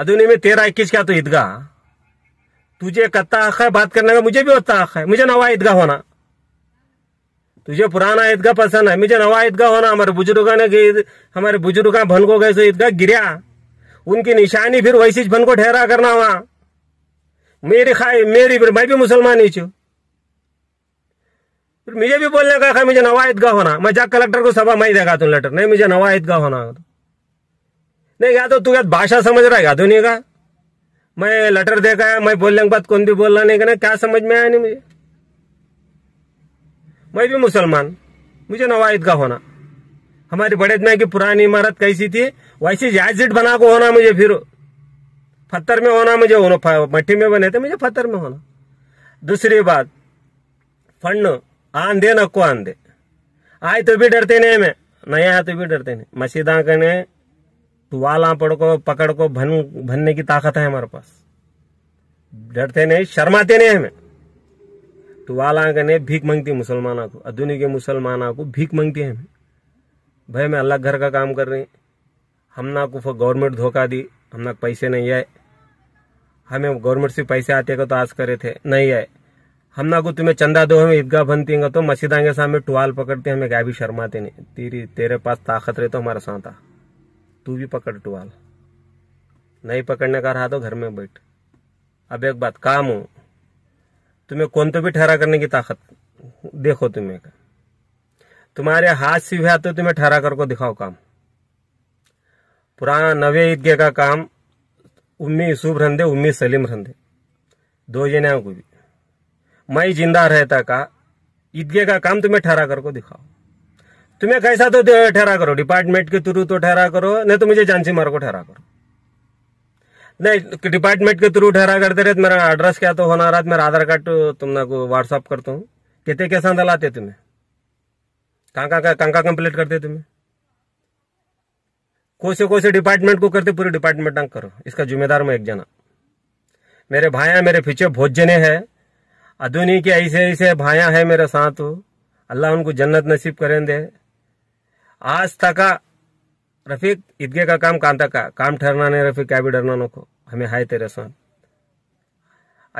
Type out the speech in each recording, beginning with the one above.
अधूने में तेरा इक्कीस क्या तो ईदगाह तुझे कत्ता हक है बात करने का मुझे भी होता हक है मुझे नवा ईदगाह होना तुझे पुराना ईदगाह पसंद है मुझे नवा ईदगाह होना हमारे बुजुर्गों ने हमारे बुजुर्ग भन को गए तो ईदगाह गिरा उनकी निशानी फिर वैसी भन को ठहरा करना वहां मेरी खाई मेरी मैं भी मुसलमान ही छू फिर मुझे भी बोलने का मुझे नवा ईदगाह होना मैं जा कलेक्टर को सभा मई देगा तुम लेटर नहीं मुझे नवा ईदगाह होना नहीं गया तो तू क्या भाषा समझ रहा का तूने का मैं लेटर देखा है मैं बोलने के बाद कौन भी बोलना नहीं करना क्या समझ में आया नहीं मुझे मैं भी मुसलमान मुझे नवायद का होना हमारे बड़े में की पुरानी इमारत कैसी थी वैसी जायजिट बना को होना मुझे फिर पत्थर में होना मुझे मट्टी में बने थे मुझे पत्थर में होना दूसरी बात फंड आंधे नको आंधे आए तो भी डरते नहीं मैं नहीं आया तो भी डरते नहीं मसीदा करने तो वाला पड़ को पकड़ को भन भनने की ताकत है हमारे पास डरते नहीं शर्माते नहीं हमें तो वाला कहने भीख मांगती मुसलमाना को अधुनी के मुसलमाना को भीख मांगती है हमें भाई मैं अलग घर का काम कर रही हम ना को गवर्नमेंट धोखा दी हम ना पैसे नहीं आए हमें गवर्नमेंट से पैसे आते का तो आज करे थे नहीं आए हम ना को तुम्हें चंदा दो हमें ईदगाह बनती तो मस्जिद आगे सामने टुवाल पकड़ते हमें गाय भी शर्माते नहीं तेरी तेरे पास ताकत रहे तो हमारा साथ तू भी पकड़ टुवाल नहीं पकड़ने का रहा तो घर में बैठ अब एक बात काम हो तुम्हें कौन तो भी ठहरा करने की ताकत देखो तुम्हें का तुम्हारे हाथ से भी आते तुम्हें ठहरा करको दिखाओ काम पुराना नवे ईदगे का काम उम्मी यूसुफ रंधे उम्मी सलीम रंधे दो जने को भी मैं जिंदा रहता का ईदगे का काम तुम्हें ठहरा करको दिखाओ तुम्हें कैसा तो ठहरा करो डिपार्टमेंट के थ्रू तो ठहरा करो नहीं तो मुझे झांसी मार को ठहरा करो नहीं डिपार्टमेंट के थ्रू ठहरा करते रहे तो मेरा एड्रेस क्या तो होना रहा मेरा आधार कार्ड तो तुमने को व्हाट्सअप करता हूँ कितने कैसा दलाते तुम्हें कहाँ कहाँ कहाँ कहाँ कंप्लीट करते तुम्हें कोसे कोसे डिपार्टमेंट को करते पूरे डिपार्टमेंट ना करो इसका जिम्मेदार मैं एक जना मेरे भाया मेरे पीछे बहुत जने हैं अधूनी के ऐसे ऐसे भाया है मेरे साथ अल्लाह उनको जन्नत नसीब करें दे आज तक रफीक इदगे का काम कांता का काम ठहरना नहीं रफीक क्या भी डरना नको हमें हाय तेरे सन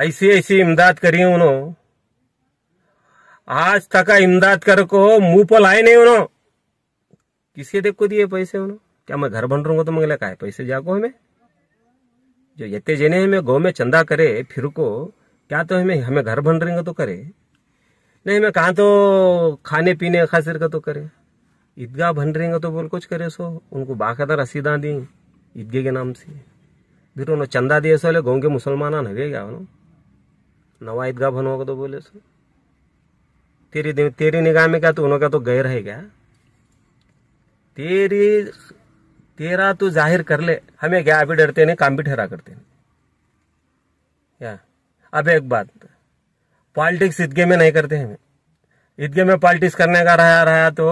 ऐसी ऐसी इमदाद करी उन्हों आज तक इमदाद कर को मुंह पर लाए नहीं उन्हों किसके देख को दिए पैसे उन्हों क्या मैं घर बन रूंगा तो मंगला का है पैसे जाको हमें जो यते जेने हमें गौ में चंदा करे फिर को क्या तो हमें हमें घर बन रहेंगे तो करे नहीं हमें कहा तो खाने पीने खासिर का तो करे ईदगाह बन रहेंगे तो बोल कुछ करे सो उनको बाकायदा रसीदा दी ईदगे के नाम से फिर उन्होंने चंदा दिए सो बोले गाँव के मुसलमान गए क्या उन्होंने नवा ईदगाह बनवा तो बोले सो तेरी तेरी निगाह में क्या तो उन्होंने क्या तो गए रहे क्या तेरी तेरा तो जाहिर कर ले हमें क्या अभी डरते नहीं काम भी ठहरा करते नहीं क्या अब एक बात पॉलिटिक्स ईदगे में नहीं करते हमें ईदगे में पॉलिटिक्स करने का रहा रहा तो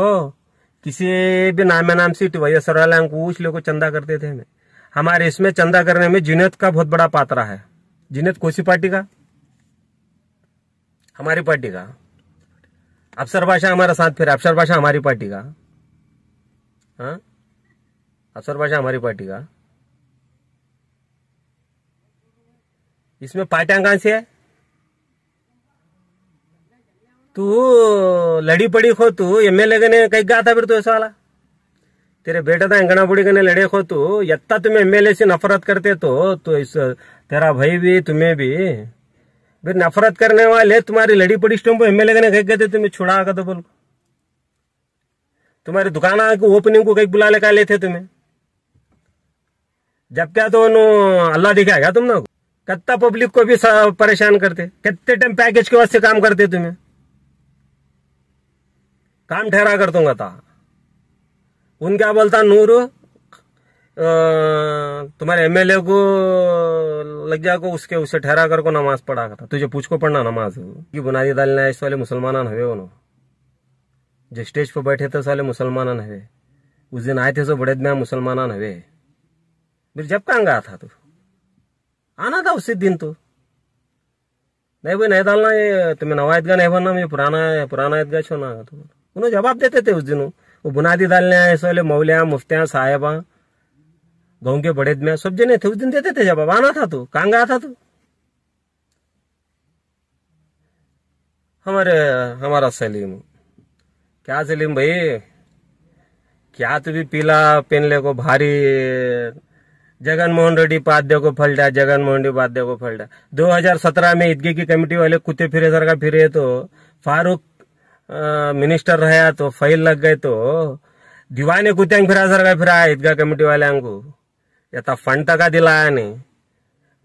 किसी भी नाम नाम से वैया सरवाला उस लोग चंदा करते थे हमें हमारे इसमें चंदा करने में जुनेद का बहुत बड़ा पात्रा है जुनेद कोसी पार्टी का हमारी पार्टी का अफसर भाषा हमारा साथ फिर अफसर भाषा हमारी पार्टी का हाँ? अफसर बादशाह हमारी पार्टी का इसमें पार्टियां कहां से है तू लड़ी पड़ी खो तू ಹೋತು ಎಮ್ कई ಎಗನೆ ಕೈಗಾತ तो ऐसा वाला तेरे बेटा था अंगना बुढ़ी ने लड़े खो तू यत्ता तुम्हें एमएलए से नफरत करते तो तू इस तेरा भाई भी तुम्हें भी फिर नफरत करने वाले तुम्हारी लड़ी पड़ी एल ए ने कह गए तुम्हें छुड़ा कर तो बोल तुम्हारी दुकान ओपनिंग को कहीं बुला लेकर लेते तुम्हें जब क्या तो अल्लाह दिखाएगा तुम ना कत्ता पब्लिक को भी परेशान करते कितने टाइम पैकेज के वास्ते काम करते तुम्हें काम ठहरा कर दूंगा था उन क्या बोलता नूर तुम्हारे एमएलए को लग जा को उसके उसे ठहरा कर को नमाज पढ़ा करता तुझे पूछ को पढ़ना नमाज की बुनियादी दाल इस वाले मुसलमान हवे उन्होंने जो स्टेज पर बैठे थे साले मुसलमान हवे उस दिन आए थे सो तो बड़े दिन मुसलमान हवे फिर जब कहाँ गया था तू आना था उसी दिन तू तो। नहीं भाई नहीं डालना ये तुम्हें नवा ईदगाह नहीं बनना मुझे पुराना पुराना ईदगाह छोड़ना तू उन्हें जवाब देते थे उस दिन वो बुनियादी दल ने ऐसे वाले मौलिया मुफ्तिया साहेबा गाँव के बड़े में सब जने थे उस दिन देते थे जवाब आना था तू तो, कहा गया था तू तो। हमारे हमारा सलीम क्या सलीम भाई क्या तू भी पीला ले को भारी जगन मोहन रेड्डी पाध्य को फलटा जगन मोहन पाध्य को फलटा 2017 में ईदगी की कमेटी वाले कुत्ते फिरे सर का फिरे तो फारूक मिनिस्टर रहा तो फाइल लग गए तो दीवाने कुत्यांग फिरा सर गए फिरा ईदगाह कमेटी वाले को यथा फंड तक दिलाया नहीं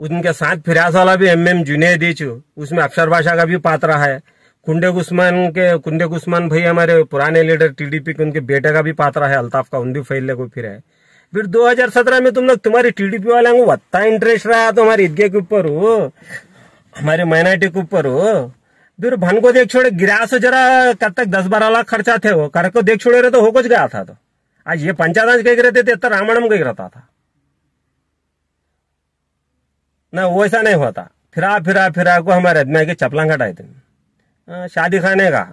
उनके साथ फिराज वाला भी एमएम एम जुनेद दीचू उसमें अफसर बादशाह का भी पात्र है कुंडे गुस्मान के कुंडे गुस्मान भाई हमारे पुराने लीडर टीडीपी के उनके बेटे का भी पात्र है अल्ताफ का उन भी ले को फिर है फिर 2017 में तुम लोग तुम्हारी टीडीपी वाले को वत्ता इंटरेस्ट रहा तो हमारे ईदगे के ऊपर हो हमारे माइनॉरिटी के ऊपर हो फिर भन को देख छोड़े गिरा से जरा कब तक दस बारह लाख खर्चा थे वो कर को देख छोड़े रहे तो हो कुछ गया था तो आज ये पंचायत गई रहते थे तो रामायण गई रहता था ना वो ऐसा नहीं होता फिरा फिरा फिरा को हमारे आदमी के चपला घटाए थे हाँ, शादी खाने का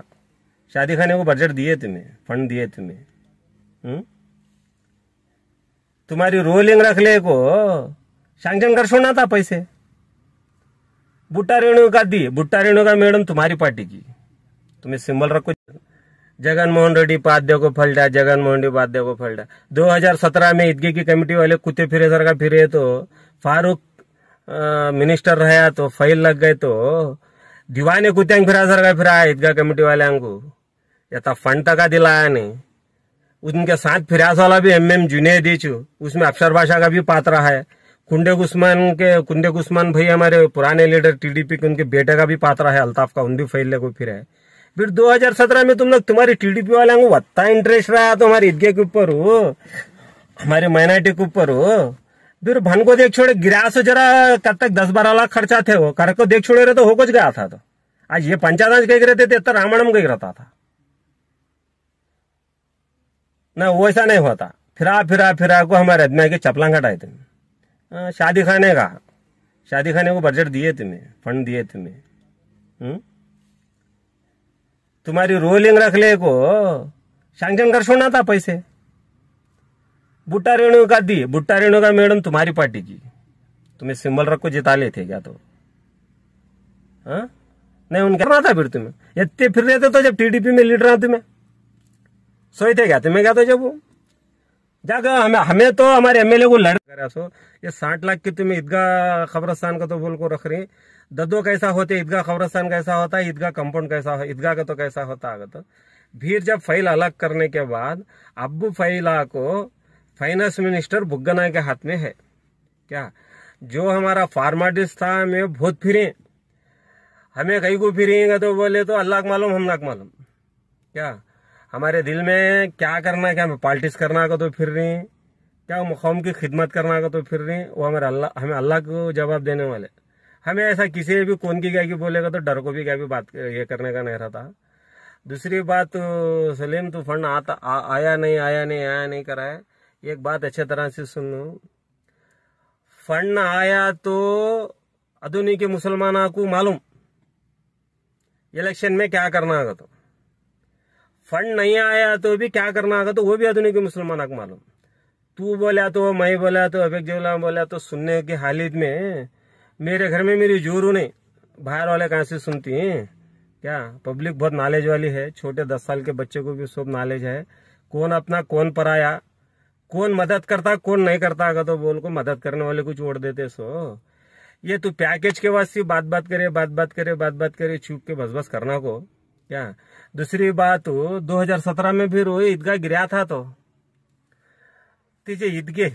शादी खाने को बजट दिए तुम्हें फंड दिए तुम्हें हम्म? तुम्हारी रोलिंग रख ले को सैंक्शन कर छोड़ना था पैसे बुट्टा रेणुका दी बुट्टा रेणुका मैडम तुम्हारी पार्टी की तुम्हें सिंबल रखो जगन मोहन रेड्डी उपाध्याय को फलटा जगन मोहन रेड्डी उपाध्याय को फलटा 2017 में ईदगी की कमेटी वाले कुत्ते फिरे का फिरे तो फारूक मिनिस्टर रहा तो फाइल लग गए तो दीवाने कुत्यांग फिरा का फिरा ईदगाह कमेटी वाले को तो यथा फंड तक दिलाया नहीं उनके साथ फिरास वाला भी एम एम जूनियर दीचू उसमें अक्षर भाषा का भी पात्र है कुंडे गुस्मान के कुंडे गुस्मान भाई हमारे पुराने लीडर टीडीपी के उनके बेटे का भी पात्र है अल्ताफ का उन भी फैलने को फिर है फिर 2017 में तुम लोग तुम्हारी टीडीपी वाले को वत्ता इंटरेस्ट रहा तो हमारे ईदगे के ऊपर हो हमारे माइनॉरिटी के ऊपर हो फिर भन को देख छोड़े गिरा सो जरा कब तक दस बारह लाख खर्चा थे वो कर को देख छोड़े रहे तो हो कुछ गया था तो आज ये पंचायत कह रहते थे इतना तो रामायण गई रहता था ना ऐसा नहीं होता फिरा फिरा फिरा को हमारे अदमा के चपला घटाए थे हाँ, शादी खाने का शादी खाने को बजट दिए तुम्हें फंड दिए तुम्हें हम्म? तुम्हारी रोलिंग ले को सैंक्शन कर सोना था पैसे बुट्टा रेणु का दी बुट्टा रेणु का मैडम तुम्हारी पार्टी की तुम्हें सिंबल रख को जिता लेते क्या तो हाँ नहीं उनका था फिर तुम्हें इतने फिर रहे थे तो जब टीडीपी में लीडर रहा तुम्हें सोए थे क्या तुम्हें क्या तो जब वो जाकर हमें हमें तो हमारे एमएलए को लड़ कर सो ये साठ लाख की तुम्हें ईदगाह खबरस्तान का तो बोल को रख रही ददो कैसा होते ईदगाह खबरस्तान कैसा होता है ईदगाह कंपाउंड कैसा हो ईदगाह का तो कैसा होता है तो फिर जब फाइल अलग करने के बाद अब फैला को फाइनेंस मिनिस्टर भुगना के हाथ में है क्या जो हमारा फार्माटिस्ट था हमें बहुत फिरे हमें कहीं को फिरेगा तो बोले तो अल्लाह मालूम हम नाक मालूम क्या हमारे दिल में क्या करना है क्या हमें पॉलिटिक्स करना का तो फिर रही क्या हम कौम की खिदमत करना का तो फिर रही वो हमारे अल्लाह हमें अल्लाह को जवाब देने वाले हमें ऐसा किसी भी कौन की क्या की बोलेगा तो डर को भी क्या भी बात ये करने का नहीं रहता दूसरी बात सलीम तो फंड आता आ, आया नहीं आया नहीं आया नहीं करा एक बात अच्छे तरह से सुन लू फंड आया तो अधुनी के मुसलमान को मालूम इलेक्शन में क्या करना होगा तो फंड नहीं आया तो भी क्या करना होगा तो वो भी आधुनिक मुसलमान का मालूम तू बोला तो मैं बोला तो अभिक जवला बोला तो सुनने की हालत में मेरे घर में मेरी जोरू नहीं बाहर वाले कहा से सुनती हैं क्या पब्लिक बहुत नॉलेज वाली है छोटे दस साल के बच्चे को भी सब नॉलेज है कौन अपना कौन पराया कौन मदद करता कौन नहीं करता अगर तो बोल को मदद करने वाले को छोड़ देते सो ये तू पैकेज के वास्ते बात बात करे बात बात करे बात बात करे चुप के बस बस करना को क्या दूसरी बात 2017 में भी रोए ईदगाह गिरा था तो तीजे ईदगे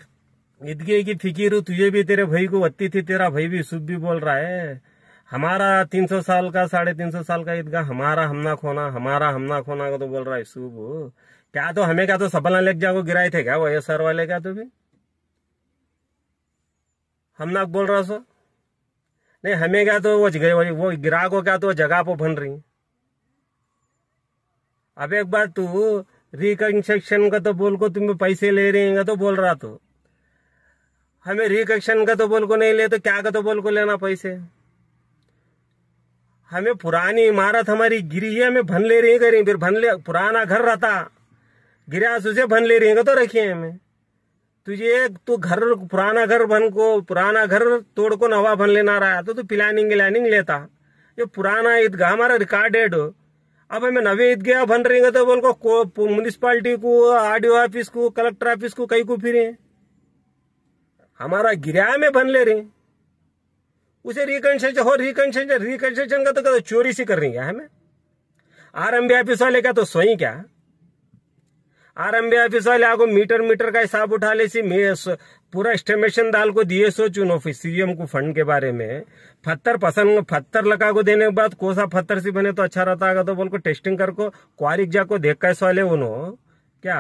ईदगे की फिकीर तुझे भी तेरे भाई को बत्ती थी तेरा भाई भी सुब भी बोल रहा है हमारा 300 साल का साढ़े तीन सौ साल का ईदगाह हमारा हमना खोना हमारा हमना खोना का तो बोल रहा है सुबह क्या तो हमें क्या तो सबला लेक जाओ गिराए थे क्या वो ये सर वाले क्या तो भी हम ना बोल रहा सो नहीं हमें क्या तो वो वो गिरा को क्या तो जगह पर बन रही अब एक बार तू रिकंस्ट्रक्शन का तो बोल को तुम पैसे ले रहे हैं तो बोल रहा तू तो। हमें रिकंस्ट्रक्शन का तो बोल को नहीं ले तो क्या का तो बोल को लेना पैसे हमें पुरानी इमारत हमारी गिरी है हमें भन ले रही करें फिर भन ले पुराना घर रहता गिरा उसे भन ले रही तो रखिये हमें तुझे तो तू घर पुराना घर भन को पुराना घर तोड़ को नवा भन लेना रहा तो तू प्लानिंग व्लानिंग लेता ये पुराना ईदगाह तो हमारा रिकॉर्डेड अब हमें नवे गया बन रही तो बोल को म्यूनिसपालिटी को डी ऑफिस को कलेक्टर ऑफिस को कहीं को फिरे हमारा गिरा में बन ले रहे उसे रिकन्सेशन हो रिकन्सेशन रिकन्सेशन का तो चोरी सी कर रही है हमें आर एम बी ऑफिस वाले का तो सोई क्या ऑफिस वाले आगो मीटर मीटर का हिसाब उठा ले सी पूरा एस्टिमेशन डाल को दिए सो चुनो सीएम को फंड के बारे में पत्थर पसंद पत्थर लगा को देने के बाद कोसा पत्थर से बने तो अच्छा रहता है तो बोल को टेस्टिंग कर को क्वारिक जा को देख का सवाल उन्हों क्या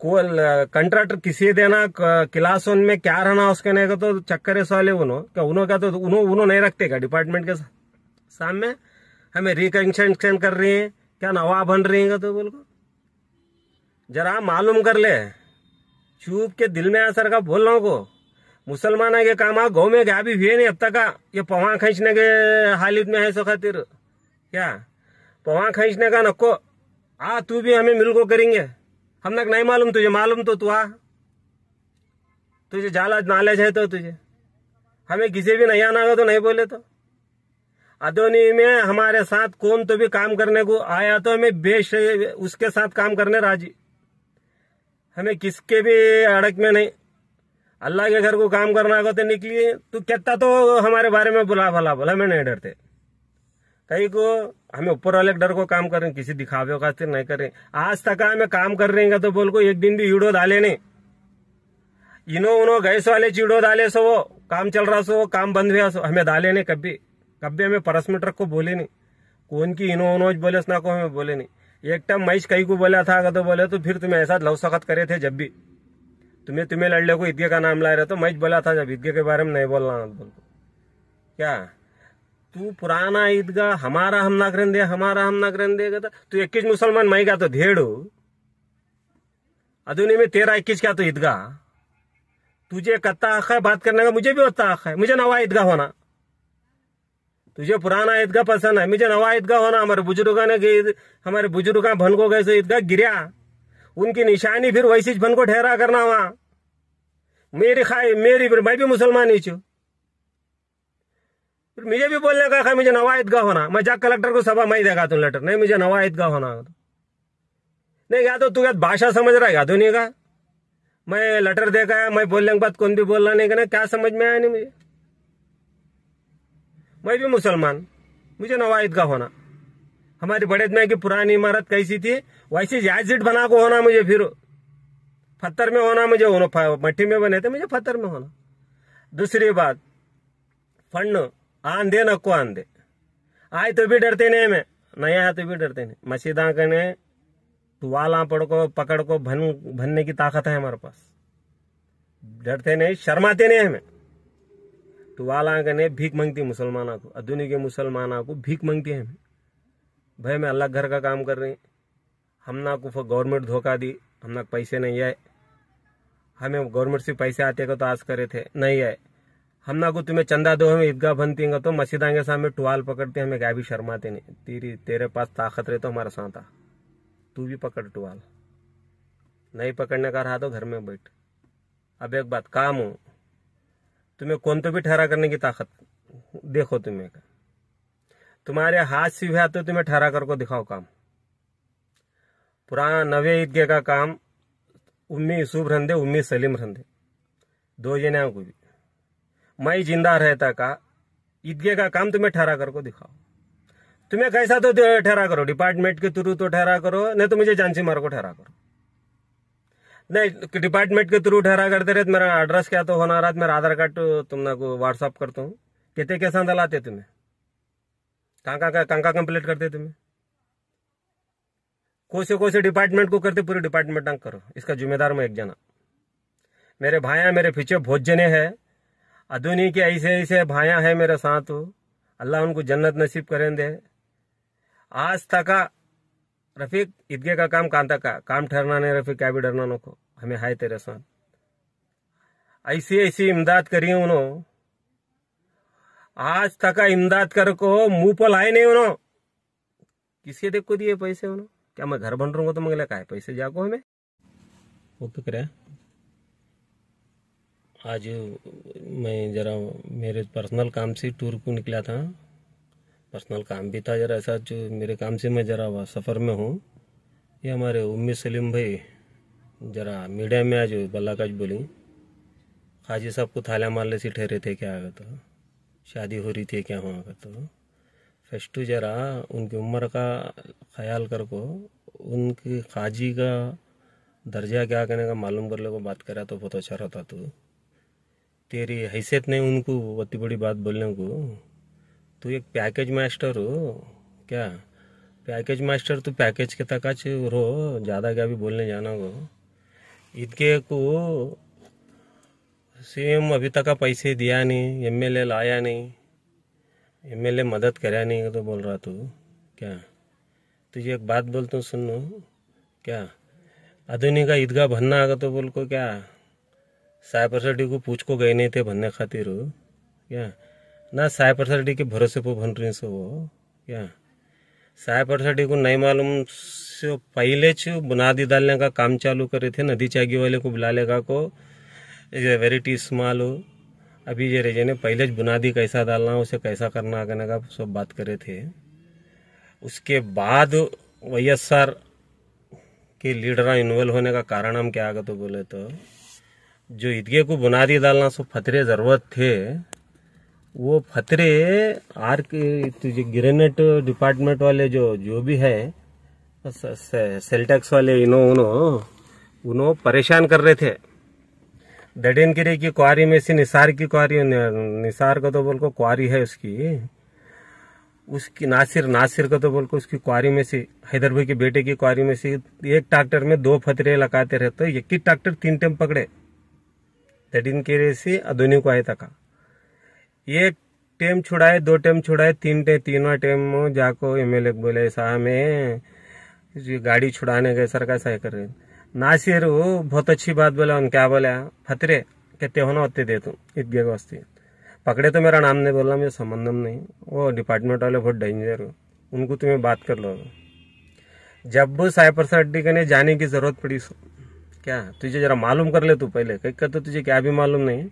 कोल कंट्रैक्टर किसी देना क्लास वन में क्या रहना उसके नहीं तो चक्कर है सवाल उन्हों क्या उन्हों का तो उन्हों उन्हों नहीं रखते क्या डिपार्टमेंट के सामने हमें रिकंस्ट्रक्शन कर रहे हैं क्या नवा बन रहे हैं तो बोल को जरा मालूम कर ले चूप के दिल में असर का बोल रहा को मुसलमान के काम आ गाँव में गया भी हुए नहीं अब तक का ये पवा खींचने के हालत में है सो खातिर क्या पवा खींचने का नको आ तू भी हमें मिल को करेंगे हम तक नहीं मालूम तुझे मालूम तो तू आ तुझे जाला नॉलेज है तो तुझे हमें किसी भी नहीं आना होगा तो नहीं बोले तो अदोनी में हमारे साथ कौन तो भी काम करने को आया तो हमें बेश उसके साथ काम करने राजी हमें किसके भी अड़क में नहीं अल्लाह के घर को काम करना होते तो निकली तू कहता तो हमारे बारे में बुला भला बोला हमें नहीं डरते कहीं को हमें ऊपर वाले डर को काम करें किसी दिखावे का तो नहीं करें आज तक हमें काम कर रहे तो बोल को एक दिन भी यूडो डाले नहीं इनो उनो गैस वाले चिड़ो डाले सो वो काम चल रहा सो वो काम बंद हुआ सो हमें डाले नहीं कभी कभी हमें परस मीटर को बोले नहीं कौन की इनो उनो बोले ना को हमें बोले नहीं एक टाइम महेश कई को बोला था अगर तो बोले तो फिर तुम्हें ऐसा लव सखत करे थे जब भी तुम्हें तुम्हें लड़ले को ईदगे का नाम ला रहे तो महेश बोला था जब ईदगे के बारे में नहीं बोलना बोल क्या तू पुराना ईदगाह हमारा हम ना करें दे हमारा हम ना करें देगा तो इक्कीस मुसलमान मई का तो धेड़ अधूनी में तेरा इक्कीस का तो ईदगाह तुझे कत्ता आख है बात करने का मुझे भी होता आख है मुझे नवा ईदगाह होना तुझे पुराना ईदगाह पसंद है मुझे नवा ईदगाह होना हमारे बुजुर्गों ने हमारे बुजुर्ग को गए ईदगाह गिरा उनकी निशानी फिर वैसी भन को ठहरा करना वहां मेरी खाई मेरी मैं भी मुसलमान ही छू फिर मुझे भी बोलने का खा मुझे नवा ईदगाह होना मैं जा कलेक्टर को सभा मई देगा तुम लेटर नहीं मुझे नवा ईदगाह होना नहीं या तो तू क्या भाषा समझ रहा है या तो नहीं का मैं लेटर देखा मैं बोलने के बाद कौन भी बोलना नहीं क्या समझ में आया नहीं मुझे मैं भी मुसलमान मुझे नवायद का होना हमारे बड़े में की पुरानी इमारत कैसी थी वैसी जायजिट बना को होना मुझे फिर पत्थर में होना मुझे मट्टी में बने थे मुझे पत्थर में होना दूसरी बात फंड आंधे नको आंधे आए तो भी डरते नहीं मैं नहीं आया तो भी डरते नहीं मसीदा कहने वाला पड़ को पकड़ को भन भनने की ताकत है हमारे पास डरते नहीं शर्माते नहीं हमें तो वाला कने भीख मांगती मुसलमाना को अधुनी के मुसलमाना को भीख मांगती है भाई मैं अलग घर का काम कर रही हम ना को गवर्नमेंट धोखा दी ना पैसे नहीं आए हमें गवर्नमेंट से पैसे आते का तो आस करे थे नहीं आए हम ना को तुम्हें चंदा दो हमें ईदगाह बनती है तो मस्जिद के सामने टुवाल पकड़ते हमें गाय भी शर्माते नहीं तेरी तेरे पास ताकत रहे तो हमारा साथ आ तू भी पकड़ टुवाल नहीं पकड़ने का रहा तो घर में बैठ अब एक बात काम हो तुम्हें कौन तो भी ठहरा करने की ताकत देखो तुम्हें का तुम्हारे हाथ से भी आते तुम्हें ठहरा करके दिखाओ काम पुराना नवे ईदगे का काम उम्मी यूसुफ रंधे उम्मी सलीम रंधे दो जने को भी मैं जिंदा रहता का ईदगे का काम तुम्हें ठहरा को दिखाओ तुम्हें कैसा तो ठहरा करो डिपार्टमेंट के थ्रू तो ठहरा करो नहीं तो मुझे जानसी मार को ठहरा करो नहीं डिपार्टमेंट के थ्रू ठहरा करते रहे तो मेरा एड्रेस क्या तो होना रहा मेरा आधार कार्ड तुमने को व्हाट्सअप करता हूँ कितने कैसा दलाते तुम्हें कहाँ कहाँ कहाँ कहाँ कंप्लीट करते तुम्हें कोसे कोसे डिपार्टमेंट को करते पूरे डिपार्टमेंट ना करो इसका जिम्मेदार मैं एक जना मेरे भाया मेरे पीछे बहुत जने हैं अधूनी के ऐसे ऐसे भाया है मेरे साथ अल्लाह उनको जन्नत नसीब करें दे आज तक रफीक इदगे का काम कांता का काम ठहरना नहीं रफीक क्या भी डरना नको हमें हाय तेरे सन ऐसी ऐसी इमदाद करी उन्हों आज तक इमदाद कर को मुंह पर लाए नहीं उन्हों किसे देख को दिए पैसे उन्हों क्या मैं घर बन रहूंगा तो मंगला का है पैसे जाको हमें वो तो करे आज मैं जरा मेरे पर्सनल काम से टूर को निकला था पर्सनल काम भी था जरा ऐसा जो मेरे काम से मैं जरा वह सफ़र में हूँ ये हमारे उम्मी सलीम भाई जरा मीडिया में आज बल्लाकाज बोली खाजी साहब को थालियाँ मारने से ठहरे थे क्या आगे तो शादी हो रही थी क्या हुआ आगे तो फर्स्ट जरा उनकी उम्र का ख्याल कर को उनकी खाजी का दर्जा क्या करने का मालूम कर ले को बात करा तो बहुत अच्छा रहता तू तो। तेरी हैसियत नहीं उनको अति बड़ी बात बोलने को तू एक पैकेज मास्टर हो क्या पैकेज मास्टर तू पैकेज के तकाच रो ज़्यादा क्या भी बोलने जाना हो इतके को सीएम अभी तक का पैसे दिया नहीं एमएलए लाया नहीं एमएलए मदद करा नहीं तो बोल रहा तू क्या तुझे एक बात बोलता हूँ सुन क्या आधुनिक का ईदगाह भरना आगे तो बोल को क्या साय परसेंट को पूछ को गए नहीं थे भरने खातिर क्या ना साइबर सडी के भरोसे पर बन रही वो क्या प्रसाद सडी को नहीं मालूम से पहले से बुनादी डालने का काम चालू करे थे नदी चागी वाले को बुला लेगा को वेरी इस्तेमाल हो अभी ये रेजे ने पहले बुनादी कैसा डालना उसे कैसा करना करने का सब बात करे थे उसके बाद वाई के लीडर इन्वॉल्व होने का कारण हम क्या आगे तो बोले तो जो ईदगे को बुनादी डालना सब फतरे ज़रूरत थे वो फतरे आर के ग्रेनेट डिपार्टमेंट वाले जो जो भी है सेलटेक्स वाले इन्होंने उन्हों परेशान कर रहे थे दडेनगिरी की क्वारी में से निसार की क्वारी निसार का तो बोल को क्वारी है उसकी उसकी नासिर नासिर का तो बोल को उसकी क्वारी में से हैदर भाई के बेटे की क्वारी में से एक ट्रैक्टर में दो फतरे लगाते रहते एक ही ट्रैक्टर तीन टाइम पकड़े दडिनगिरी से अधोनी को आया था एक टेम छुड़ाए दो टेम छुड़ाए तीन टे तीनों टेम जाको एम एल ए बोले साहब में गाड़ी छुड़ाने गए सर कैसा कर रहे नासिर वो बहुत अच्छी बात बोला उन क्या बोला फतरे कहते होना होते दे तुम इतगे वस्ती पकड़े तो मेरा नाम नहीं बोला मुझे संबंधम नहीं वो डिपार्टमेंट वाले बहुत डेंजर हो उनको तुम्हें तो बात कर लो जब वो साइपर अड्डी करने जाने की जरूरत पड़ी क्या तुझे जरा मालूम कर ले तू पहले कहीं कहते तो तुझे क्या भी मालूम नहीं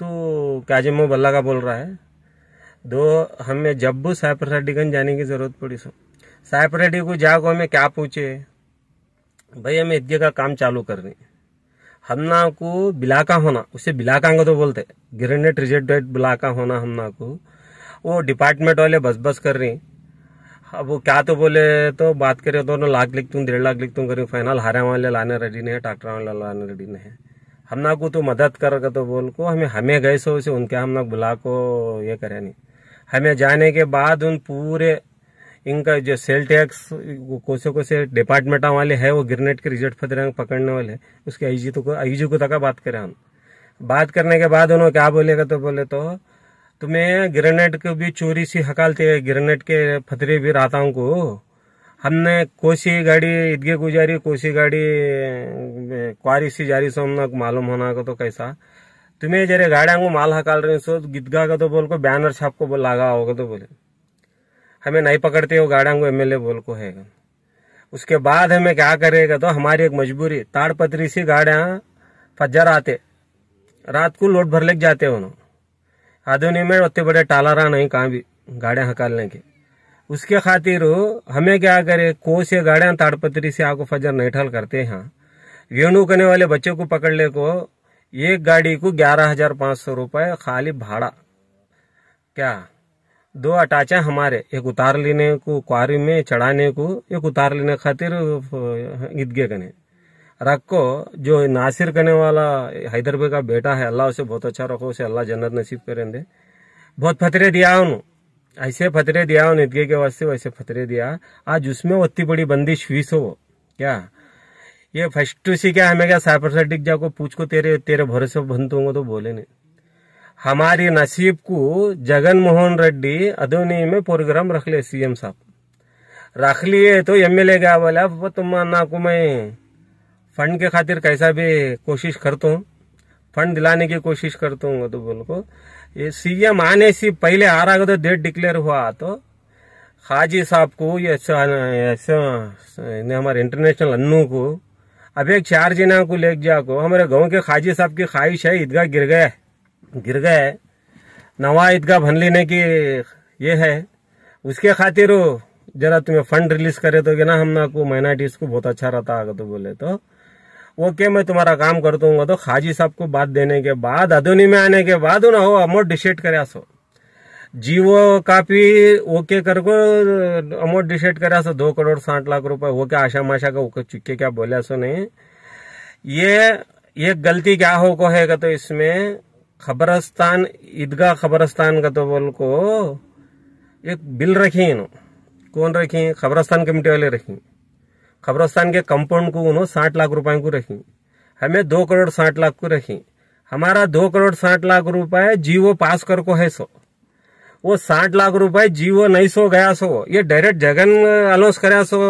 तो काजिमो बल्ला का बोल रहा है दो हमें जब साइपर रेड्डीगंज जाने की ज़रूरत पड़ी सो साइपर रेड्डी को जाओ हमें क्या पूछे भाई हमें यज्ञ का काम चालू हम ना को बिलाका होना उसे का तो बोलते ग्रेनेट रिजेक्टेड बिलाका होना हम ना को वो डिपार्टमेंट वाले बस बस कर रही अब वो क्या तो बोले तो बात करे तो लाख लिख तुम डेढ़ लाख लिख तू करी फाइनल हारे वाले लाने रेडी नहीं है ट्रैक्टर वाले लाने रेडी नहीं है हम ना को तो मदद कर तो बोल को हमें हमें गए सो से उनके हमना बुला को ये करे नहीं हमें जाने के बाद उन पूरे इनका जो सेल टैक्स कोसे कोसे डिपार्टमेंट वाले है वो ग्रेनेड के रिजल्ट फतरे पकड़ने वाले उसके आई जी तो को आई जी को तक बात करें हम बात करने के बाद उन्होंने क्या बोलेगा तो बोले तो तुम्हें ग्रेनेड को भी चोरी सी हकालते ग्रेनेड के फतरे भी रहता हूँ को हमने कोसी गाड़ी इदगे गुजारी कोसी गाडी सी जारी सो हमने मालूम होना का तो कैसा तुम्हें जरे को माल हकाल रहे सो गिदगा का तो बोल को बैनर छाप को बोल लगा होगा तो बोले हमें नहीं पकड़ते हो को एमएलए बोल को है उसके बाद हमें क्या करेगा तो हमारी एक मजबूरी ताड़पत्री सी गाड़िया फज्जर आते रात को लोट भर लेके जाते उन्होंने आधुनिक में उतने बड़े टालारा नहीं कहाँ भी गाड़ियां हकालने के उसके खातिर हमें क्या करे को से गाड़िया ताड़पत्री से आको फजर नैठल करते हैं वेणु करने वाले बच्चों को पकड़ ले को एक गाड़ी को ग्यारह हजार पाँच सौ रुपये खाली भाड़ा क्या दो अटाचे हमारे एक उतार लेने को क्वारी में चढ़ाने को एक उतार लेने खातिर ईदगे कने रखो जो नासिर करने वाला हैदरबे का बेटा है अल्लाह उसे बहुत अच्छा रखो उसे अल्लाह जन्नत नसीब करें दे बहुत फतरे दिया उन्होंने ऐसे फतरे दिया और नितगे के वास्ते वैसे फतरे दिया आज उसमें उतनी बड़ी बंदिश हुई सो क्या ये फर्स्ट सी क्या हमें क्या साइबर सर्टिक जाओ पूछ को तेरे तेरे भरोसे बंद होंगे तो बोले नहीं हमारी नसीब को जगन मोहन रेड्डी अदोनी में प्रोग्राम रख ले सीएम साहब रख लिए तो एम एल ए क्या बोला अब तुम ना को मैं फंड के खातिर कैसा भी कोशिश करता हूँ फंड दिलाने की कोशिश करता हूँ तो बोल को ये सीएम आने से पहले तो डेट डिक्लेयर हुआ तो हाजी साहब को ये हमारे इंटरनेशनल अन्नू को अब एक चार जना को जा जाको हमारे गांव के खाजी साहब की ख्वाहिश है ईदगाह गिर गए गिर गए नवा ईदगाह भन लेने की ये है उसके खातिर जरा तुम्हें फंड रिलीज करे तो ना हम ना को माइनॉरिटीज को बहुत अच्छा रहता अगर तो बोले तो ओके मैं तुम्हारा काम कर दूंगा तो खाजी साहब को बात देने के बाद अधोनी में आने के बाद ना हो अमोट डिसाइड करे सो जीवो काफी ओके कर को अमोट डिसाइड करे सो दो करोड़ साठ लाख रुपए क्या आशा माशा का ओके चुके क्या बोले सो नहीं ये ये गलती क्या हो को है तो इसमें खबरस्तान ईदगाह खबरस्तान का तो बोल को एक बिल रखी है कौन रखी खबरस्तान कमेटी वाले रखी कब्रस्तान के कंपाउंड को उन्होंने साठ लाख रुपए को रखी हमें दो करोड़ साठ लाख को रखी हमारा दो करोड़ साठ लाख रुपए जीवो पास कर को है सो वो साठ लाख रुपए जीवो नहीं सो गया सो ये डायरेक्ट जगन अलोस कर सो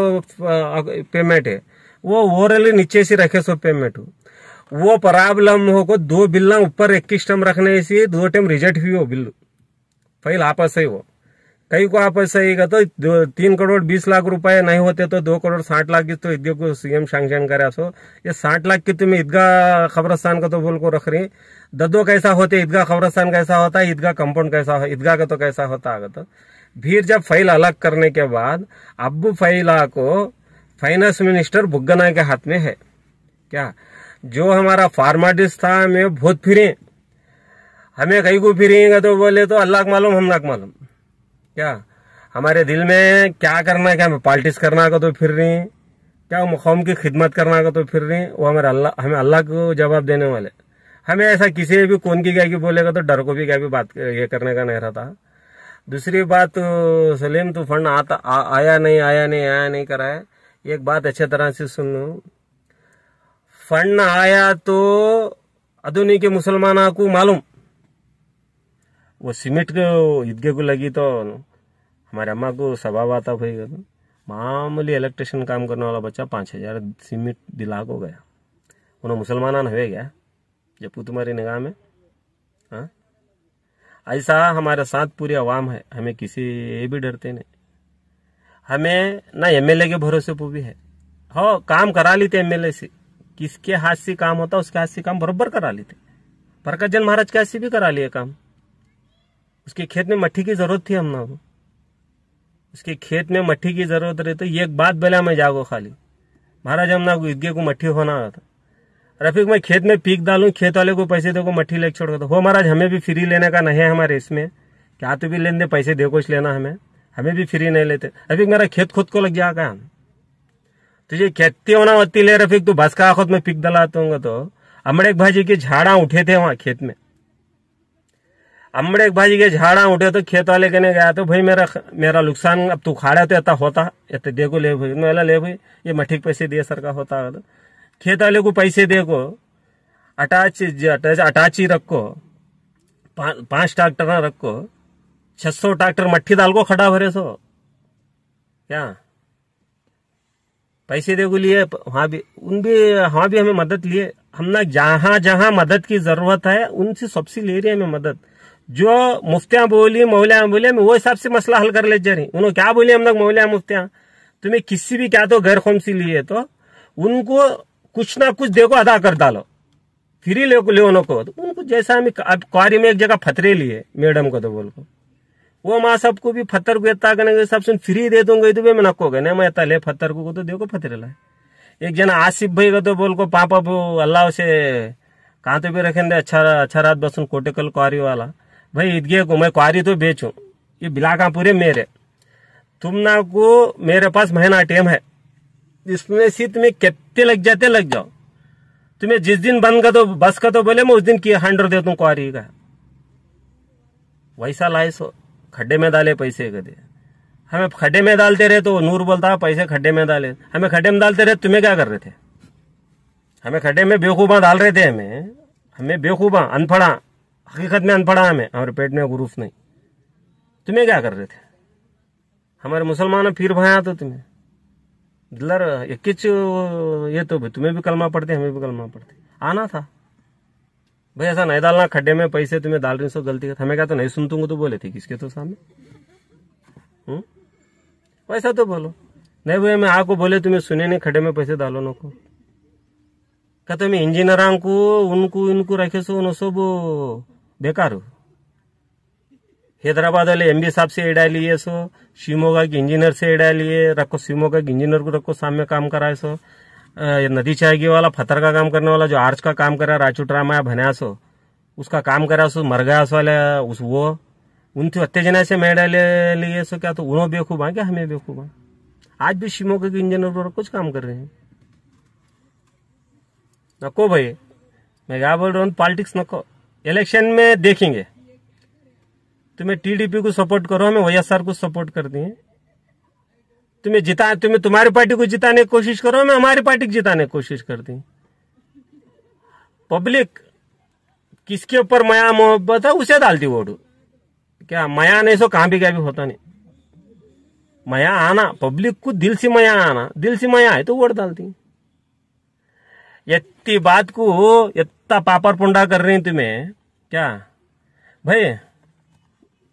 पेमेंट है वो ओवरली नीचे से रखे सो पेमेंट वो प्रॉब्लम हो को दो बिल्ला ऊपर इक्कीस टम रखने से दो टाइम रिजेक्ट हुई हो बिल फाइल आपस है वो कई को आप ऐसा ही तो तीन करोड़ बीस लाख रुपए नहीं होते तो दो करोड़ साठ लाख की तो इद्यो को सीएम सैंक्शन करे सो ये साठ लाख की तुम्हें तो ईदगाह खबरस्तान का तो बोल को रख रही ददो कैसा होते ईदगाह खबरस्तान कैसा होता है ईदगाह कंपाउंड कैसा ईदगाह का तो कैसा होता है तो फिर जब फाइल अलग करने के बाद अब फाइला को फाइनेंस मिनिस्टर भुगना के हाथ में है क्या जो हमारा फार्माटिस्ट था हमें बहुत फिरे हमें कहीं को फिरेंगे तो बोले तो अल्लाह मालूम हम लाख मालूम क्या हमारे दिल में क्या करना है क्या हमें पॉलिटिक्स करना का तो फिर रही क्या हम कौम की खिदमत करना का तो फिर रही वो हमारे अल्लाह हमें अल्लाह को जवाब देने वाले हमें ऐसा किसी भी कौन की गाय की बोलेगा तो डर को भी गाय भी बात ये करने का नहीं रहता दूसरी बात सलीम तो फंड आता आ, आया नहीं आया नहीं आया नहीं कराया एक बात अच्छे तरह से सुन लू फंड आया तो के मुसलमान को मालूम वो सीमेंट ईदगे को लगी तो हमारे अम्मा को स्वभाव आता हुई मामूली इलेक्ट्रिशियन काम करने वाला बच्चा पाँच हजार सीमेंट दिला को गया उन्हें मुसलमान हुए गया जब तुम्हारी निगाह में हाँ ऐसा हमारे साथ पूरी आवाम है हमें किसी ये भी डरते नहीं हमें ना एमएलए के भरोसे पर भी है हो काम करा लेते एमएलए से किसके हाथ से काम होता उसके हाथ से काम बरोबर करा लेते प्रकाश जन महाराज के हाथ से भी करा लिए काम उसके खेत में मट्टी की जरूरत थी हमने उसके खेत में मट्टी की जरूरत रही तो एक बात बोला मैं जागो खाली महाराज हम ना ईदगे को मट्टी होना था रफीक मैं खेत में पीक डालू खेत वाले को पैसे दे को मट्टी लेके छोड़ दो हो महाराज हमें भी फ्री लेने का नहीं है हमारे इसमें क्या तो भी लेन दे पैसे दे कुछ लेना हमें हमें भी फ्री नहीं लेते रफीक मेरा खेत खुद को लग जाएगा हम तुझे खेती होना होती ले रफीक तू बस का खुद में पीक डलाता तो हमारे तो। भाजी के झाड़ा उठे थे वहां खेत में अमड़े भाजी के झाड़ा उठे तो खेत वाले कहने गया तो भाई मेरा मेरा नुकसान अब तू खाड़ा तो इतना होता इतने देखो ले भाई मेला ले भाई ये मठिक पैसे दिए सर का होता है तो खेत वाले को पैसे देखो अटाच अटाच अटाची रखो पा, पांच ट्रैक्टर रखो छह सौ ट्रैक्टर मट्टी डाल को खड़ा भरे सो क्या पैसे देखो लिए वहां भी उन भी वहां भी हमें मदद लिए हम ना जहां जहां मदद की जरूरत है उनसे सबसे ले रहे हैं हमें मदद जो मुफ्तियां बोली मौलिया बोले वो हिसाब से मसला हल कर जा रही उन्होंने क्या बोले हम लोग मौलिया मुफ्तिया तुम्हें किसी भी क्या तो गैर सी लिए तो उनको कुछ ना कुछ देखो अदा कर डालो फिर ही ले, ले उनको तो उनको जैसा हम अब क्वारी में एक जगह फतरे लिए मैडम को तो बोल को वो माँ सबको भी फतर को इतना करने सब सुन फ्री दे दूंगा तो मैं नको गए मैं इतना ले फतर को तो देखो फतरे लाए एक जना आसिफ भाई का तो बोल को पापा अल्लाह से कहा तो भी रखें दे अच्छा अच्छा रात बसुन कोटेकल क्वारी वाला भाई ईदगे को मैं कुआरी तो बेचू ये बिलाका पूरे मेरे तुम ना को मेरे पास महीना टेम है इसमें से तुम्हें कितने लग जाते लग जाओ तुम्हें जिस दिन बंद का तो बस का तो बोले मैं उस दिन की हंडर दे तुम क्वारी का वैसा लाए सो खड्डे में डाले पैसे कदे हमें खड्डे में डालते रहे तो नूर बोलता पैसे खड्डे में डाले हमें खड्डे में डालते रहे तुम्हें क्या कर रहे थे हमें खड्डे में बेवकूफ़ा डाल रहे थे हमें हमें बेवकूफ़ा अनफड़ा हकीकत में अनपढ़ा हमें हमारे पेट में गुरूफ नहीं तुम्हें क्या कर रहे थे हमारे मुसलमान फिर भाया तो तुम्हें दिलर किच ये तो भी तुम्हें भी कलमा पड़ते हमें भी कलमा पड़ते आना था भाई ऐसा नहीं डालना खड्डे में पैसे तुम्हें डाल रही सब गलती हमें क्या तो नहीं सुन तुमको तो बोले थे किसके तो सामने हम्म? वैसा तो बोलो नहीं भैया मैं आपको बोले तुम्हें सुने नहीं खड्डे में पैसे डालो नको क्या तुम्हें इंजीनियर को उनको इनको रखे सो नो सब ಬೇಕಾರು ಹೈದರಾಬಾದಲ್ಲಿ ಎಂ ಬಿ ಸಾಬ್ ಸೆ इडालिए सो शिमोगा के इंजीनियर से इडालिए रखो शिमोगा के इंजीनियर को रखो सामने काम कराए सो नदी चायगी वाला फतर का काम करने वाला जो आर्च का काम करा राजू ट्रामाया भनाया सो उसका काम करा सो मर गया सो उस वो उन अत्तेजना से मैं डाले लिए सो क्या तो उन्हों बेखूब आ क्या हमें बेवकूफ आज भी शिमोगा के इंजीनियर को कुछ काम कर रहे हैं नको भाई मैं क्या बोल रहा हूँ पॉलिटिक्स नको इलेक्शन में देखेंगे तुम्हें टीडीपी को सपोर्ट करो हमें वाईएसआर को सपोर्ट कर दिए तुम्हें जिता तुम्हें तुम्हारी पार्टी को जिताने की कोशिश करो हमें हमारी पार्टी को जिताने की कोशिश कर दी पब्लिक किसके ऊपर माया मोहब्बत है उसे डालती वोट क्या माया नहीं सो कहा भी क्या भी होता नहीं माया आना पब्लिक को दिल से माया आना दिल से माया आए तो वोट डालती इतनी बात को इतना पापड़ पुंडा कर रही तुम्हें क्या भाई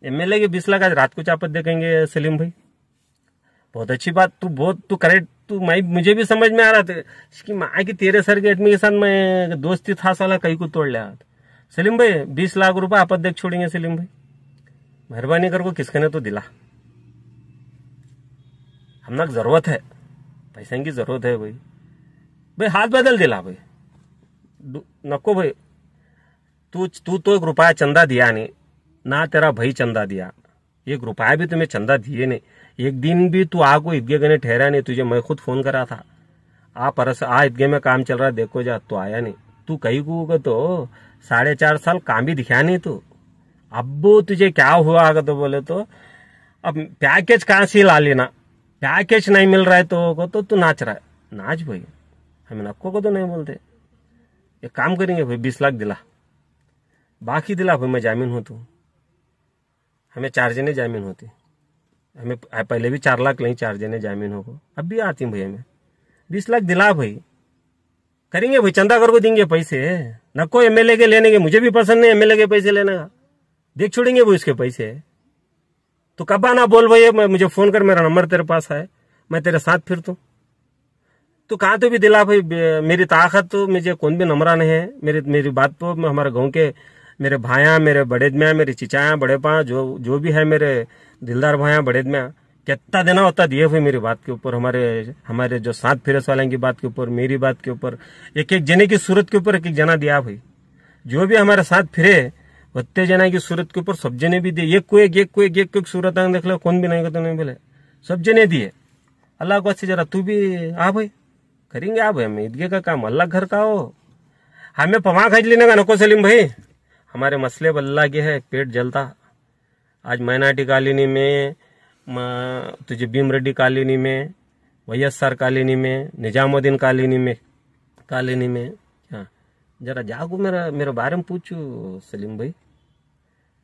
एमएलए के बीस लाख आज रात को चापत देखेंगे सलीम भाई बहुत अच्छी बात तू बहुत तू करेक्ट तू मैं मुझे भी समझ में आ रहा था कि माँ की तेरे सर के आदमी के साथ मैं दोस्ती था साला कहीं को तोड़ लिया सलीम भाई बीस लाख रुपए आप अध्यक्ष छोड़ेंगे सलीम भाई मेहरबानी किसके ने तो दिला हम जरूरत है पैसे की जरूरत है भाई भाई हाथ बदल दिला भाई नको भाई तू तू तो एक रुपया चंदा दिया नहीं ना तेरा भाई चंदा दिया एक रुपया भी तुम्हें चंदा दिए नहीं एक दिन भी तू को ईदगे गने ठहरा नहीं तुझे मैं खुद फोन करा था आ परस आ ईदगे में काम चल रहा देखो जा तो आया नहीं तू कही को तो साढ़े चार साल काम भी दिखाया नहीं तू अब तुझे क्या हुआ अगर तो बोले तो अब पैकेज कहाँ से ला लेना पैकेज नहीं मिल रहा है तो तो तू नाच रहा है नाच भाई हमें नक्को को तो नहीं बोलते एक काम करेंगे भाई बीस लाख दिला बाकी दिला भाई मैं जामीन हो तो। तू हमें चार जने जामीन होती हमें पहले भी चार लाख लें चार जने जामीन हो अब भी आती भाई हमें बीस लाख दिला भाई करेंगे भाई कर को देंगे पैसे न कोई एमएलए के लेने के मुझे भी पसंद नहीं एमएलए के पैसे लेने का देख छोड़ेंगे भाई उसके पैसे तो कब आना बोल भाई मुझे फोन कर मेरा नंबर तेरे पास है मैं तेरे साथ फिर तू तो कहा तो भी दिला भाई मेरी ताकत तो मुझे कौन भी नमरा नहीं है मेरी मेरी बात पर तो हमारे गाँव के मेरे भाया मेरे बड़े दम्या मेरे चिचाया बड़े पाया जो जो भी है मेरे दिलदार भाया बड़े दम्या कितना देना होता दिए हुए मेरी बात के ऊपर हमारे हमारे जो साथ फिरस वाले की बात के ऊपर मेरी बात के ऊपर एक एक जने की सूरत के ऊपर एक एक जना दिया भाई जो भी हमारे साथ फिरे बत्ते जना की सूरत के ऊपर सब जने भी दिए एक को एक एक को एक एक को एक सूरत देख लो कौन भी नहीं करते तो नहीं बोले सब जने दिए अल्लाह को अच्छी जरा तू भी आ भाई करेंगे आप हम ईदगे का काम अल्लाह घर का हो हमें पमा खज लेने का नको सलीम भाई हमारे मसले बल्ला के है पेट जलता आज मैनाटी कॉलोनी में तुझे भीम रेड्डी कॉलोनी में आर कॉलोनी में निजामुद्दीन कॉलोनी में कॉलोनी में हाँ जरा जागो मेरा मेरे बारे में पूछू सलीम भाई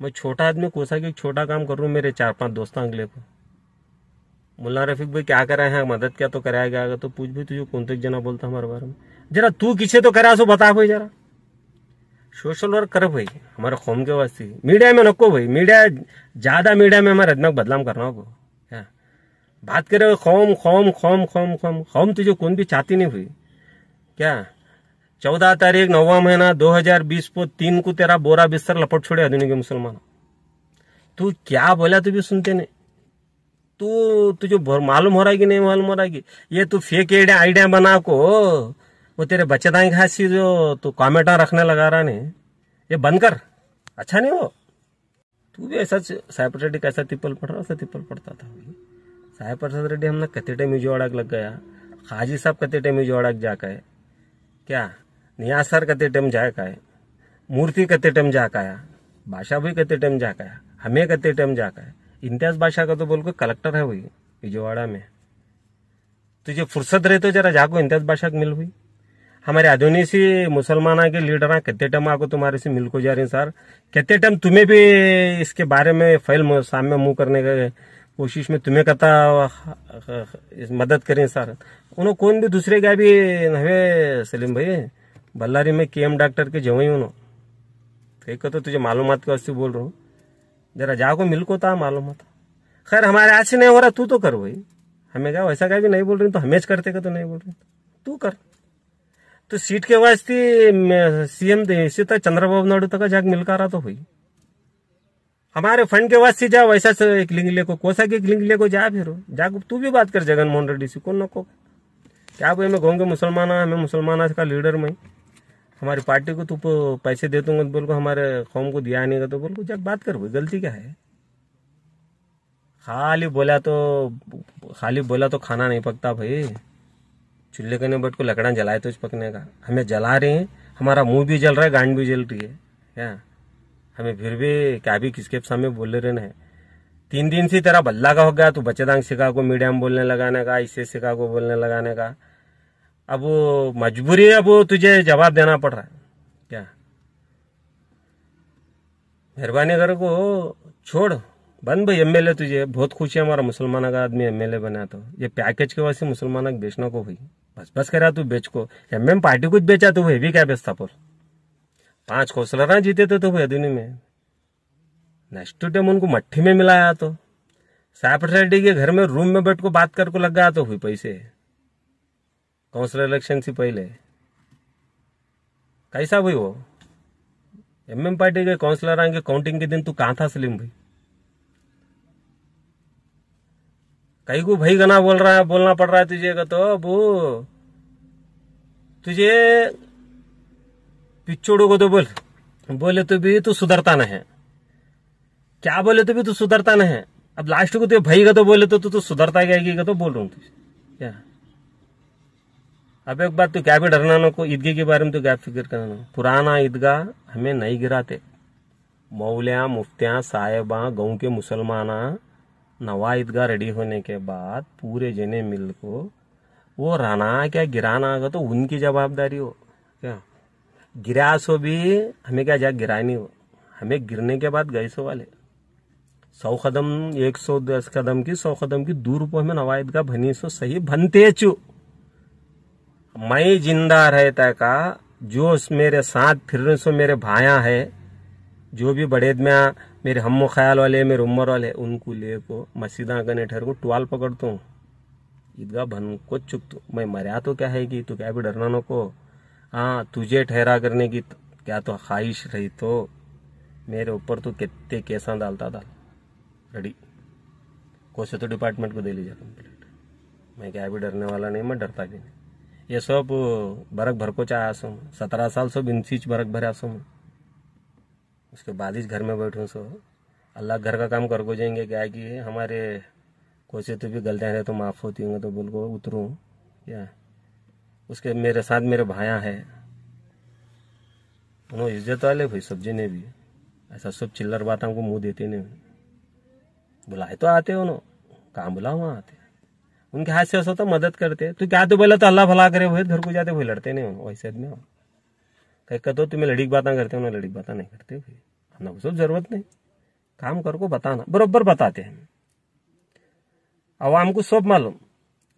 मैं छोटा आदमी कोसा के छोटा काम कर रहा हूँ मेरे चार पांच दोस्तों अगले को मुल्ला रफीक भाई क्या करा है मदद क्या तो कराया गया तो पूछ भी तुझे कौन तक जना बोलता हमारे बारे में जरा तू किसे तो करा सो बता भाई जरा सोशल वर्क कर भाई हमारे कौम के वास्ते मीडिया में नको भाई मीडिया ज़्यादा मीडिया में हमारे अदनाक बदलाव करना होगा बात करे कौम कौम कौम कौम कौम कौम तुझे कौन भी चाहती नहीं हुई क्या चौदह तारीख नौवा महीना 2020 को तीन को तेरा बोरा बिस्तर लपट छोड़े आधुनिक मुसलमान तू क्या बोला तू भी सुनते नहीं तू तुझे मालूम हो रहा है कि नहीं मालूम हो रहा है कि ये तू फेक आइडिया बना को वो तेरे बच्चे दाएं घास जो तू कॉमेटा रखने लगा रहा नहीं ये बंद कर अच्छा नहीं वो तू भी ऐसा साहेब रेड्डी कैसा तिप्पल पड़ रहा वैसा तिप्पल पड़ता था साहेब प्रसाद रेड्डी हमने कते टाइम मिजोड़ाक लग गया खाजी साहब कते टाइम मिजोड़ाक जाका है क्या नियाज सर कते टाइम जाका है मूर्ति कते टाइम जाका है भाषा भी कते टाइम जाका है हमें कते टाइम जाका है इम्तियाज बादशाह का तो बोल को कलेक्टर है वही विजयवाड़ा में तुझे तो फुर्सत रहे तो जरा जाको इम्तियाज बादशाह मिल हुई हमारे आधुनिक से मुसलमान के लीडर हैं कितने टाइम आको तुम्हारे से मिल को जा रहे सर कितने टाइम तुम्हें भी इसके बारे में फैल सामने मुंह करने का कोशिश में तुम्हें कता मदद करें सर उन्होंने कौन भी दूसरे का भी नवे सलीम भाई बल्लारी में के एम डॉक्टर के जवाई उन्होंने तो, तो तुझे मालूम के वास्ते बोल रहा हूँ जरा जाओ मिलको था मालूम होता खैर हमारे आज से नहीं हो रहा तू तो कर वही हमें क्या वैसा क्या भी नहीं बोल रही तो हमेज करते का तो नहीं बोल रही तू कर तो सीट के थी सीएम से था चंद्रबाबू नायडू तक जाग मिलका रहा तो हुई हमारे फंड के वास्ते जा वैसा से एक ले को कोसा के एक ले को जा फिर जा तू भी बात कर जगनमोहन रेड्डी से कौन नको क्या भाई मैं कहूँगा मुसलमान हमें मुसलमान का लीडर में हमारी पार्टी को तू तो पैसे दे दूंगा तो बोल को हमारे कौम को दिया नहीं का तो बोल को जब बात कर गलती क्या है खाली बोला तो खाली बोला तो खाना नहीं पकता भाई चूल्हे करने बैठ को लकड़ा जलाए तो पकने का हमें जला रहे हैं हमारा मुंह भी जल रहा है गांड भी जल रही है क्या हमें फिर भी क्या भी किसके सामने बोल रहे हैं तीन दिन से तेरा बल्ला का हो गया तू बच्चेदांग सिखा को मीडियम बोलने लगाने का इससे सिखा को बोलने लगाने का अब वो मजबूरी अब तुझे जवाब देना पड़ रहा है क्या मेहरबानी करो को छोड़ बन भाई एमएलए तुझे बहुत खुशी है हमारा मुसलमान का आदमी एमएलए बना तो ये पैकेज के वजह से मुसलमान को बेचना को भाई बस बस रहा तू बेच को एमएम पार्टी कुछ बेचा तो भाई भी क्या बेचता पर पांच खोसलरा जीते थे तो भाई दुनिया में नेक्स्ट टाइम उनको मट्ठी में मिलाया तो सैपरेटी के घर में रूम में बैठ को बात कर को लग गया तो हुई पैसे कौन्सिल इलेक्शन से पहले कैसा भाई वो एम एम पार्टी के काउंसलर आएंगे काउंटिंग के दिन तू कहाँ था सलीम भाई कई को भाई गना बोल रहा है बोलना पड़ रहा है तुझे का तो अब तुझे पिछोड़ो को तो बोल बोले तो भी तू सुधरता नहीं है क्या बोले तो भी तू सुधरता नहीं अब लास्ट को तुझे तो भाई का तो बोले तो तू तो सुधरता गया तो बोल रहा हूँ तुझे क्या अब एक बात तो क्या भी डरना को ईदगे के बारे में तो क्या फिक्र करना पुराना ईदगाह हमें नहीं गिराते मौलिया मुफ्तियाँ साहेबा गाँव के मुसलमान नवा ईदगाह रेडी होने के बाद पूरे जने मिल को वो रहना क्या गिराना आगा तो उनकी जवाबदारी हो क्या गिरा सो भी हमें क्या जा गिरानी हो हमें गिरने के बाद गए सो वाले सौ कदम एक सौ दस कदम की सौ कदम की दूर पर हमें नवा ईदगाह भनी सो सही भनते चू मैं जिंदा रहता का जो मेरे साथ फिर सो मेरे भाया है जो भी बड़ेदम्या में मेरे हम ख्याल वाले मेरे उम्र वाले उनको ले को मसीदा कने ठहर को टुआल पकड़ता हूँ ईदगाह भन को चुप तू मैं मरिया तो क्या है कि तू क्या भी डरना को हाँ तुझे ठहरा करने की क्या तो ख्वाहिश रही तो मेरे ऊपर तो कितने कैसा डालता था रेडी कोशे तो डिपार्टमेंट को दे लीजिए कंप्लीट मैं क्या भी डरने वाला नहीं मैं डरता भी नहीं ये सब बरक भरको चाहे आसो सत्रह साल सब सीच बरक भर आसो उसके बाद ही घर में बैठूँ सो अल्लाह घर का काम करको जाएंगे क्या कि हमारे कोचे तो भी गलतियाँ हैं तो माफ़ होती होंगे तो बोल को उतरूँ क्या उसके मेरे साथ मेरे भाया है उन्होंने इज्जत वाले तो भाई सब्जी ने भी ऐसा सब चिल्लर बात हमको मुंह देते नहीं बुलाए तो आते हो ना कहाँ बुलाओ वहाँ आते उनके हाथ से ऐसा तो मदद करते तो क्या तो बोला तो अल्लाह भला करे वो घर को जाते वही लड़ते नहीं वैसे आदमी हो कहीं कहते तुम्हें लड़ी की बात करते उन्हें लड़ी की बात नहीं करते हुए ना उसको जरूरत नहीं काम कर को बताना बरबर बताते हैं आवाम को सब मालूम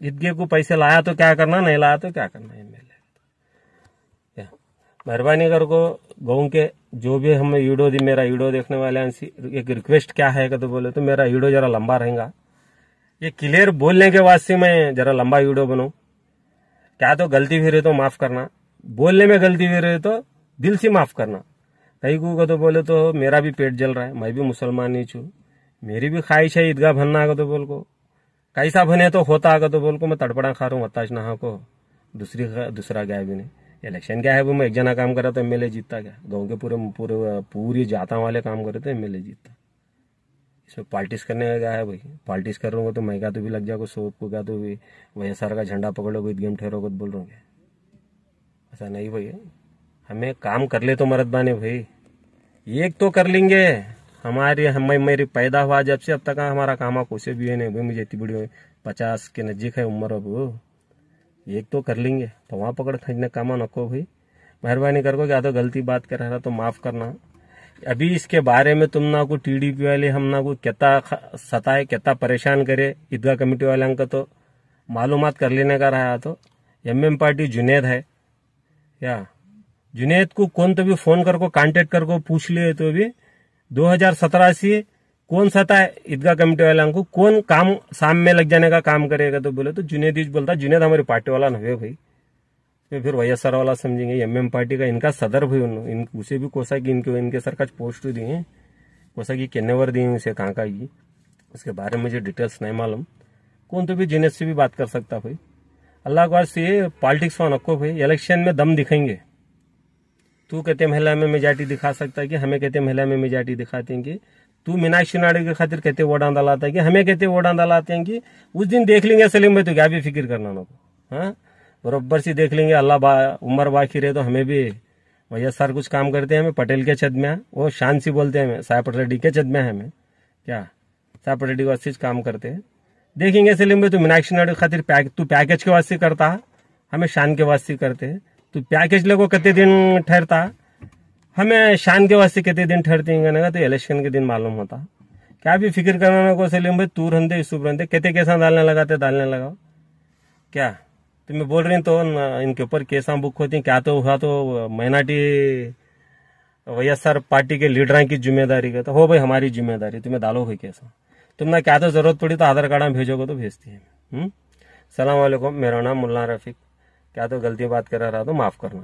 ईदगे को पैसे लाया तो क्या करना नहीं लाया तो क्या करना एम एल मेहरबानी कर को गाँव के जो भी हमें वीडियो दी मेरा वीडियो देखने वाले हैं एक रिक्वेस्ट क्या है तो बोले तो मेरा वीडियो जरा लंबा रहेगा ये क्लियर बोलने के वास्ते मैं जरा लंबा वीडियो बनाऊ क्या तो गलती भी रहे तो माफ करना बोलने में गलती भी रहे तो दिल से माफ करना कहीं को तो बोले तो मेरा भी पेट जल रहा है मैं भी मुसलमान ही छू मेरी भी ख्वाहिश है ईदगाह भनना आगे तो बोल को कैसा भने तो होता आगा तो बोल को मैं तड़पड़ा खा रहा हूँ अताश नहा को दूसरी दूसरा गया भी नहीं इलेक्शन क्या है वो मैं एक जना काम करा तो एम जीतता क्या गाँव के पूरे पूरे पूरी जाता वाले काम करे तो एम जीतता इसमें पार्टिस करने क्या है भाई पार्टिस कर रहा तो मैं क्या तो भी लग जाओ सोप को क्या तो भी वही सारा का झंडा पकड़ोगे गेम ठहरोगे को बोल रहा ऐसा नहीं भाई हमें काम कर ले तो मरद बाने भाई एक तो कर लेंगे हमारे हम मेरी पैदा हुआ जब से अब तक हमारा काम कोसे भी है नहीं भाई मुझे इतनी बड़ी पचास के नज़दीक है उम्र अब एक तो कर लेंगे तो वहाँ पकड़ खींचने काम नको भाई मेहरबानी कर को क्या तो गलती बात कर रहा तो माफ़ करना अभी इसके बारे में तुम ना को टीडीपी वाले हम ना को कितना सताए कहता परेशान करे ईदगाह कमेटी वाले का तो मालूम कर लेने का रहा तो एम एम पार्टी जुनेद है या जुनेद को कौन तो भी फोन करको कांटेक्ट करको पूछ लिए तो भी 2017 से कौन सताए ईदगाह कमेटी वाले को कौन काम साम में लग जाने का काम करेगा तो बोले तो जुनेद ही बोलता जुनेद हमारी पार्टी वाला नहीं भाई तो फिर वाई आर वाला समझेंगे एम एम पार्टी का इनका सदर भी उन, इन उसे भी कोसा की इनके इनके का पोस्ट दिए हैं कोसा की केनेवर दिए उसे कहाँ का ये उसके बारे में मुझे डिटेल्स नहीं मालूम कौन तो भी जिनेस से भी बात कर सकता भाई अल्लाह के से पॉलिटिक्स वन अक्को भाई इलेक्शन में दम दिखेंगे तू कहते महिला में मेजार्टी दिखा सकता है कि हमें कहते महिला में मेजॉरिटी हैं कि तू मीनाक्षी नायडू के खातिर कहते आंदा लाता है कि हमें कहते वोट आंदा लाते हैं कि उस दिन देख लेंगे सलीम भाई तो क्या भी फिक्र करना ना हाँ बरबर सी देख लेंगे अल्लाह बा उम्र बाकी रहे तो हमें भी भैया सर कुछ काम करते हैं हमें पटेल के छत में वो शान सी बोलते हैं हमें साहब पटेल रेड्डी के छत में हमें क्या साहेब पटेल रेड्डी वास्ते काम करते हैं देखेंगे सलीम भाई तू मीनाक्षी नायडू खातिर पैक तू पैकेज के वास्ते करता हमें शान के वास्ते करते तू पैकेज लोगों कितने दिन ठहरता हमें शान के वास्ते कितने दिन ठहरते हैं तो इलेक्शन के दिन मालूम होता क्या भी फिक्र करना को सलीम भाई तू रंधे यूसुफ रंधे कितने कैसा डालने लगाते डालने लगाओ क्या तो मैं बोल रही तो इनके ऊपर केसा बुक होती क्या तो हुआ तो माइनॉरिटी वही सर पार्टी के लीडर की जिम्मेदारी का तो हो भाई हमारी जिम्मेदारी तुम्हें डालो भाई कैसा तुमने क्या तो जरूरत पड़ी तो आधार कार्ड हम भेजोगे तो भेजती है हम्म? सलाम वालेकुम मेरा नाम मुल्ला रफीक क्या तो गलती बात कर रहा तो माफ़ करना